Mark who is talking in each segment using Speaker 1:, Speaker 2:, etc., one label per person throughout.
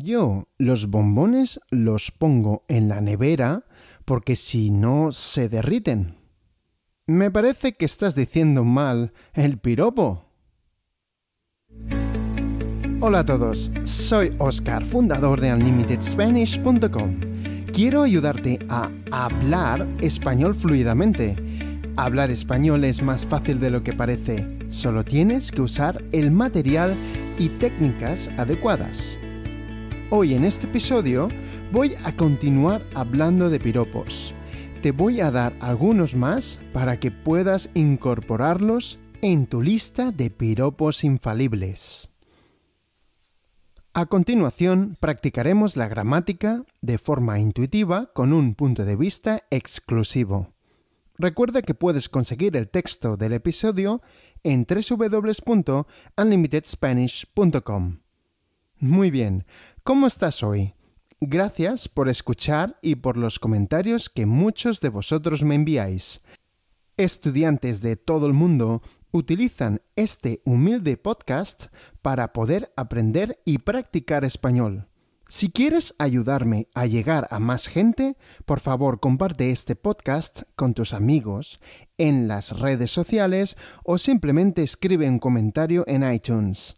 Speaker 1: Yo los bombones los pongo en la nevera porque si no se derriten. Me parece que estás diciendo mal el piropo. Hola a todos, soy Oscar, fundador de UnlimitedSpanish.com. Quiero ayudarte a hablar español fluidamente. Hablar español es más fácil de lo que parece, solo tienes que usar el material y técnicas adecuadas. Hoy en este episodio voy a continuar hablando de piropos. Te voy a dar algunos más para que puedas incorporarlos en tu lista de piropos infalibles. A continuación, practicaremos la gramática de forma intuitiva con un punto de vista exclusivo. Recuerda que puedes conseguir el texto del episodio en www.unlimitedspanish.com. Muy bien, ¿Cómo estás hoy? Gracias por escuchar y por los comentarios que muchos de vosotros me enviáis. Estudiantes de todo el mundo utilizan este humilde podcast para poder aprender y practicar español. Si quieres ayudarme a llegar a más gente, por favor comparte este podcast con tus amigos en las redes sociales o simplemente escribe un comentario en iTunes.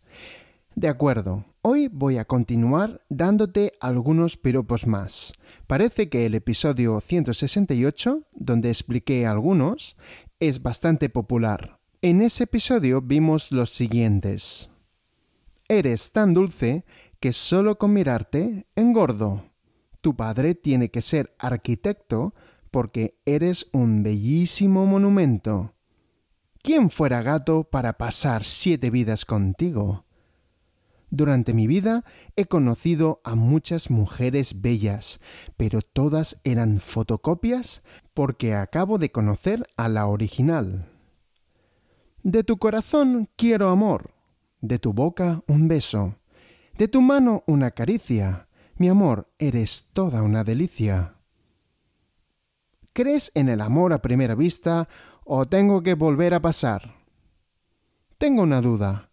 Speaker 1: De acuerdo, Hoy voy a continuar dándote algunos piropos más. Parece que el episodio 168, donde expliqué algunos, es bastante popular. En ese episodio vimos los siguientes. Eres tan dulce que solo con mirarte engordo. Tu padre tiene que ser arquitecto porque eres un bellísimo monumento. ¿Quién fuera gato para pasar siete vidas contigo? Durante mi vida he conocido a muchas mujeres bellas, pero todas eran fotocopias porque acabo de conocer a la original. De tu corazón quiero amor, de tu boca un beso, de tu mano una caricia, mi amor, eres toda una delicia. ¿Crees en el amor a primera vista o tengo que volver a pasar? Tengo una duda.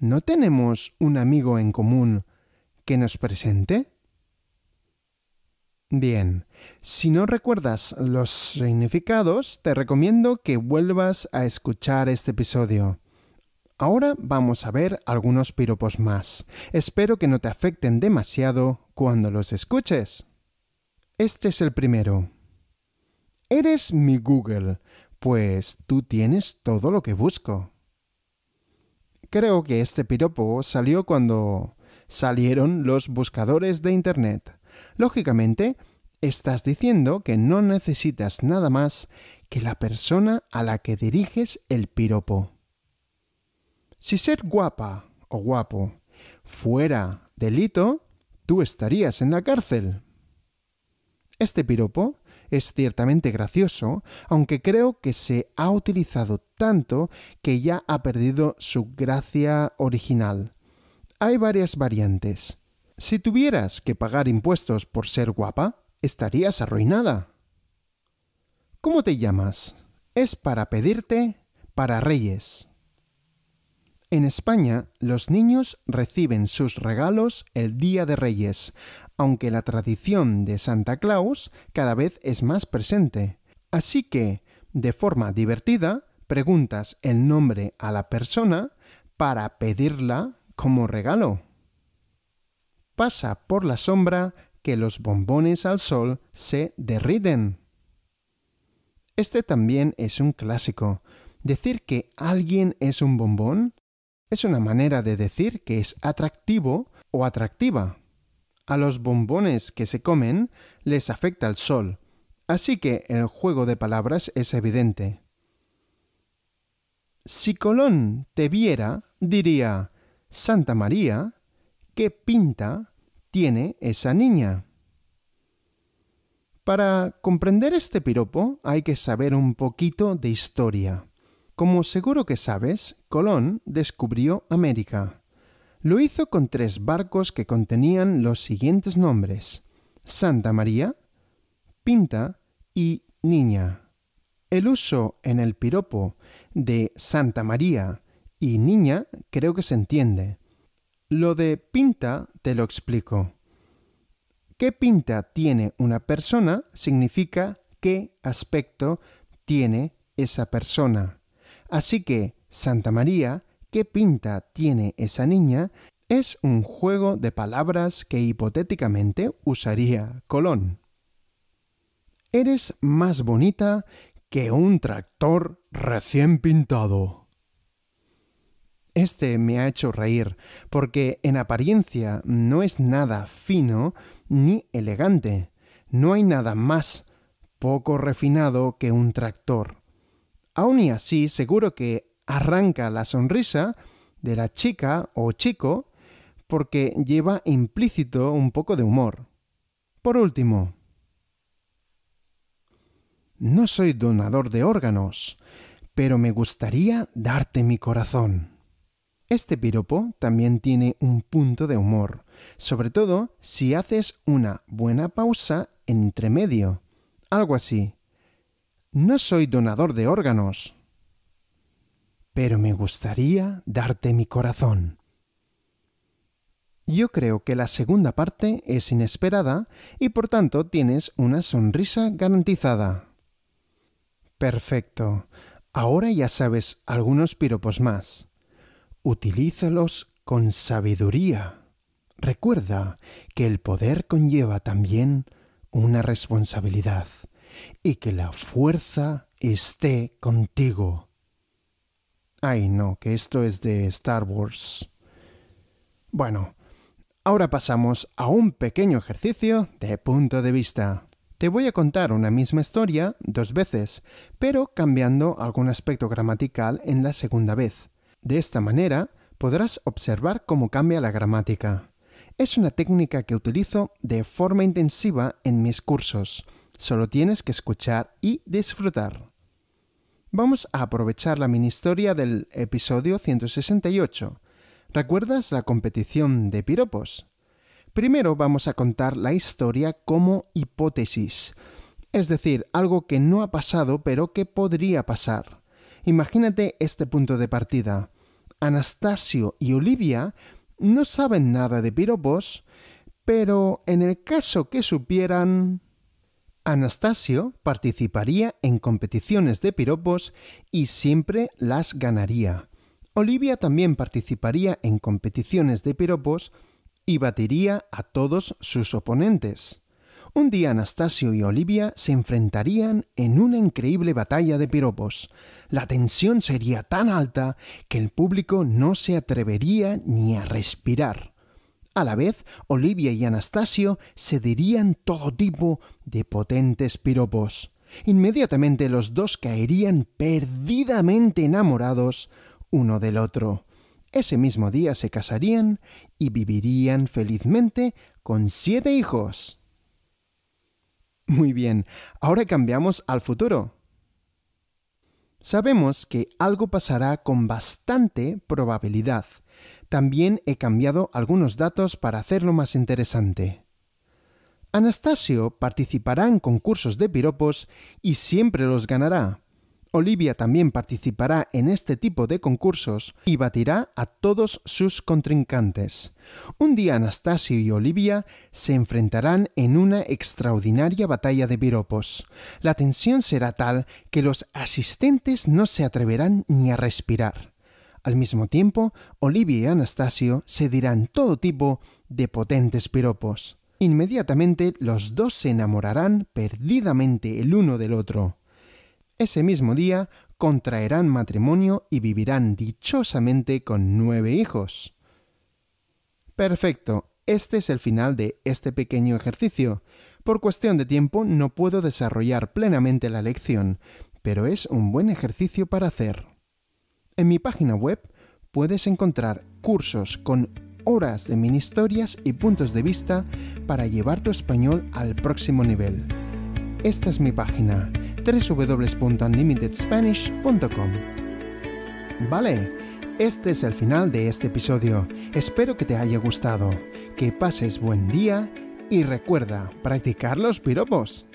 Speaker 1: ¿no tenemos un amigo en común que nos presente? Bien, si no recuerdas los significados, te recomiendo que vuelvas a escuchar este episodio. Ahora vamos a ver algunos piropos más. Espero que no te afecten demasiado cuando los escuches. Este es el primero. Eres mi Google, pues tú tienes todo lo que busco. Creo que este piropo salió cuando salieron los buscadores de Internet. Lógicamente, estás diciendo que no necesitas nada más que la persona a la que diriges el piropo. Si ser guapa o guapo fuera delito, tú estarías en la cárcel. Este piropo es ciertamente gracioso, aunque creo que se ha utilizado tanto que ya ha perdido su gracia original. Hay varias variantes. Si tuvieras que pagar impuestos por ser guapa, estarías arruinada. ¿Cómo te llamas? Es para pedirte para reyes. En España, los niños reciben sus regalos el Día de Reyes, aunque la tradición de Santa Claus cada vez es más presente. Así que, de forma divertida, preguntas el nombre a la persona para pedirla como regalo. Pasa por la sombra que los bombones al sol se derriden. Este también es un clásico. Decir que alguien es un bombón es una manera de decir que es atractivo o atractiva. A los bombones que se comen les afecta el sol, así que el juego de palabras es evidente. Si Colón te viera, diría, Santa María, ¿qué pinta tiene esa niña? Para comprender este piropo hay que saber un poquito de historia. Como seguro que sabes, Colón descubrió América. Lo hizo con tres barcos que contenían los siguientes nombres, Santa María, Pinta y Niña. El uso en el piropo de Santa María y Niña creo que se entiende. Lo de pinta te lo explico. ¿Qué pinta tiene una persona significa qué aspecto tiene esa persona? Así que Santa María ¿Qué pinta tiene esa niña? es un juego de palabras que hipotéticamente usaría Colón. Eres más bonita que un tractor recién pintado. Este me ha hecho reír, porque en apariencia no es nada fino ni elegante. No hay nada más poco refinado que un tractor. Aún y así, seguro que arranca la sonrisa de la chica o chico porque lleva implícito un poco de humor. Por último, no soy donador de órganos, pero me gustaría darte mi corazón. Este piropo también tiene un punto de humor, sobre todo si haces una buena pausa entre medio. Algo así. No soy donador de órganos, pero me gustaría darte mi corazón. Yo creo que la segunda parte es inesperada y por tanto tienes una sonrisa garantizada. Perfecto. Ahora ya sabes algunos piropos más. Utilízalos con sabiduría. Recuerda que el poder conlleva también una responsabilidad y que la fuerza esté contigo. Ay, no, que esto es de Star Wars. Bueno, ahora pasamos a un pequeño ejercicio de punto de vista. Te voy a contar una misma historia dos veces, pero cambiando algún aspecto gramatical en la segunda vez. De esta manera, podrás observar cómo cambia la gramática. Es una técnica que utilizo de forma intensiva en mis cursos. Solo tienes que escuchar y disfrutar. Vamos a aprovechar la mini historia del episodio 168. ¿Recuerdas la competición de piropos? Primero vamos a contar la historia como hipótesis, es decir, algo que no ha pasado pero que podría pasar. Imagínate este punto de partida. Anastasio y Olivia no saben nada de piropos, pero en el caso que supieran... Anastasio participaría en competiciones de piropos y siempre las ganaría. Olivia también participaría en competiciones de piropos y batiría a todos sus oponentes. Un día Anastasio y Olivia se enfrentarían en una increíble batalla de piropos. La tensión sería tan alta que el público no se atrevería ni a respirar. A la vez, Olivia y Anastasio se dirían todo tipo de potentes piropos. Inmediatamente los dos caerían perdidamente enamorados uno del otro. Ese mismo día se casarían y vivirían felizmente con siete hijos. Muy bien, ahora cambiamos al futuro. Sabemos que algo pasará con bastante probabilidad, también he cambiado algunos datos para hacerlo más interesante. Anastasio participará en concursos de piropos y siempre los ganará. Olivia también participará en este tipo de concursos y batirá a todos sus contrincantes. Un día Anastasio y Olivia se enfrentarán en una extraordinaria batalla de piropos. La tensión será tal que los asistentes no se atreverán ni a respirar. Al mismo tiempo, Olivia y Anastasio se dirán todo tipo de potentes piropos. Inmediatamente los dos se enamorarán perdidamente el uno del otro. Ese mismo día contraerán matrimonio y vivirán dichosamente con nueve hijos. Perfecto, este es el final de este pequeño ejercicio. Por cuestión de tiempo no puedo desarrollar plenamente la lección, pero es un buen ejercicio para hacer. En mi página web puedes encontrar cursos con horas de mini historias y puntos de vista para llevar tu español al próximo nivel. Esta es mi página www.unlimitedspanish.com. Vale, este es el final de este episodio. Espero que te haya gustado, que pases buen día y recuerda practicar los piropos.